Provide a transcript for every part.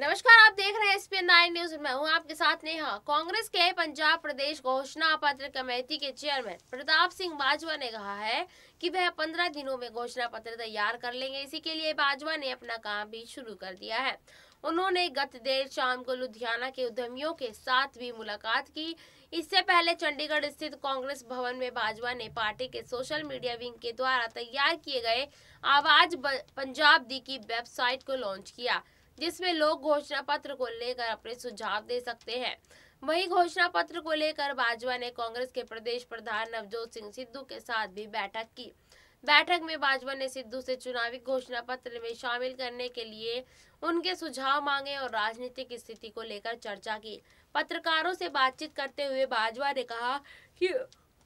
नमस्कार आप देख रहे हैं एसपी नाइन न्यूज मैं हूं आपके साथ नेहा कांग्रेस के पंजाब प्रदेश घोषणा पत्र कमेटी के चेयरमैन प्रताप सिंह बाजवा ने कहा है कि वह पंद्रह दिनों में घोषणा पत्र तैयार कर लेंगे इसी के लिए बाजवा ने अपना काम भी शुरू कर दिया है उन्होंने गत देर शाम को लुधियाना के उद्यमियों के साथ भी मुलाकात की इससे पहले चंडीगढ़ स्थित कांग्रेस भवन में बाजवा ने पार्टी के सोशल मीडिया विंग के द्वारा तैयार किए गए आवाज पंजाब दी की वेबसाइट को लॉन्च किया जिसमें लोग घोषणा पत्र को लेकर अपने सुझाव दे सकते हैं वहीं घोषणा पत्र को लेकर बाजवा ने कांग्रेस के प्रदेश प्रधान नवजोत सिंह सिद्धू के साथ भी बैठक की बैठक में बाजवा ने सिद्धू से चुनावी घोषणा पत्र में शामिल करने के लिए उनके सुझाव मांगे और राजनीतिक स्थिति को लेकर चर्चा की पत्रकारों से बातचीत करते हुए बाजवा ने कहा कि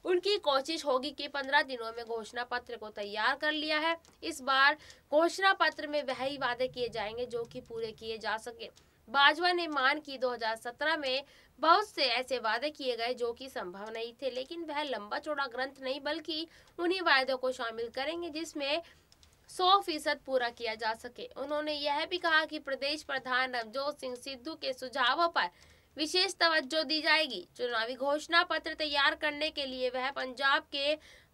उनकी कोशिश होगी कि पंद्रह दिनों में घोषणा पत्र को तैयार कर लिया है इस बार घोषणा पत्र में वही वादे किए जाएंगे जो कि पूरे किए जा सके बाजवा ने मान की 2017 में बहुत से ऐसे वादे किए गए जो कि संभव नहीं थे लेकिन वह लंबा चौड़ा ग्रंथ नहीं बल्कि उन्हीं वायदों को शामिल करेंगे जिसमें सौ फीसद पूरा किया जा सके उन्होंने यह भी कहा कि प्रदेश प्रधान नवजोत सिंह सिद्धू के सुझावों पर विशेष तवज्जो दी जाएगी चुनावी घोषणा पत्र तैयार करने के लिए वह पंजाब के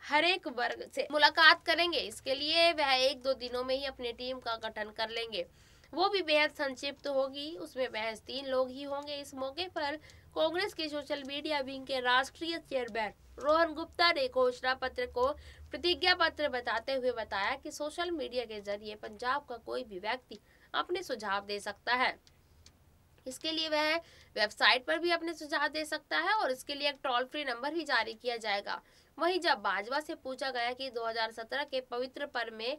हर एक वर्ग से मुलाकात करेंगे इसके लिए वह एक दो दिनों में ही अपनी टीम का गठन कर लेंगे वो भी बेहद संक्षिप्त होगी उसमें बहस तीन लोग ही होंगे इस मौके पर कांग्रेस के सोशल मीडिया विंग के राष्ट्रीय चेयरमैन रोहन गुप्ता ने घोषणा पत्र को प्रतिज्ञा पत्र बताते हुए बताया कि सोशल मीडिया के जरिए पंजाब का कोई भी व्यक्ति अपने सुझाव दे सकता है इसके लिए वह वेबसाइट पर भी अपने सुझाव दे सकता है और इसके लिए एक टोल फ्री नंबर भी जारी किया जाएगा वहीं जब बाजवा से पूछा गया कि 2017 के पवित्र पर में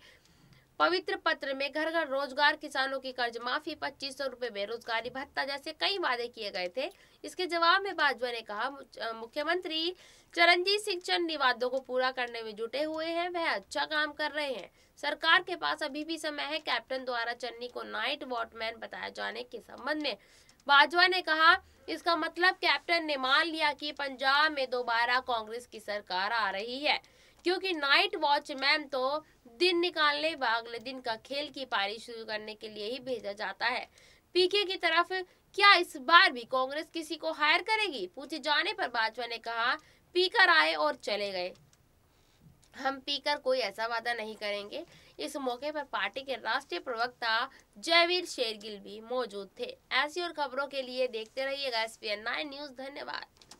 पवित्र पत्र में घर घर रोजगार किसानों की कर्ज माफी पच्चीस सौ रूपये बेरोजगारी भत्ता जैसे कई वादे किए गए थे इसके जवाब में बाजवा ने कहा मुख्यमंत्री चरणजीत सिंह चन्नी वादों को पूरा करने में जुटे हुए हैं वह अच्छा काम कर रहे हैं सरकार के पास अभी भी समय है कैप्टन द्वारा चन्नी को नाइट वॉटमैन बताए जाने के संबंध में बाजवा ने कहा इसका मतलब कैप्टन ने मान लिया कि पंजाब में दोबारा कांग्रेस की सरकार आ रही है क्योंकि नाइट वॉचमैन तो दिन निकालने व अगले दिन का खेल की पारी शुरू करने के लिए ही भेजा जाता है पीके की तरफ क्या इस बार भी कांग्रेस किसी को हायर करेगी पूछे जाने पर बाजवा ने कहा पीकर आए और चले गए हम पीकर कोई ऐसा वादा नहीं करेंगे इस मौके पर पार्टी के राष्ट्रीय प्रवक्ता जयवीर शेरगिल भी मौजूद थे ऐसी और खबरों के लिए देखते रहिएगा एस पी न्यूज धन्यवाद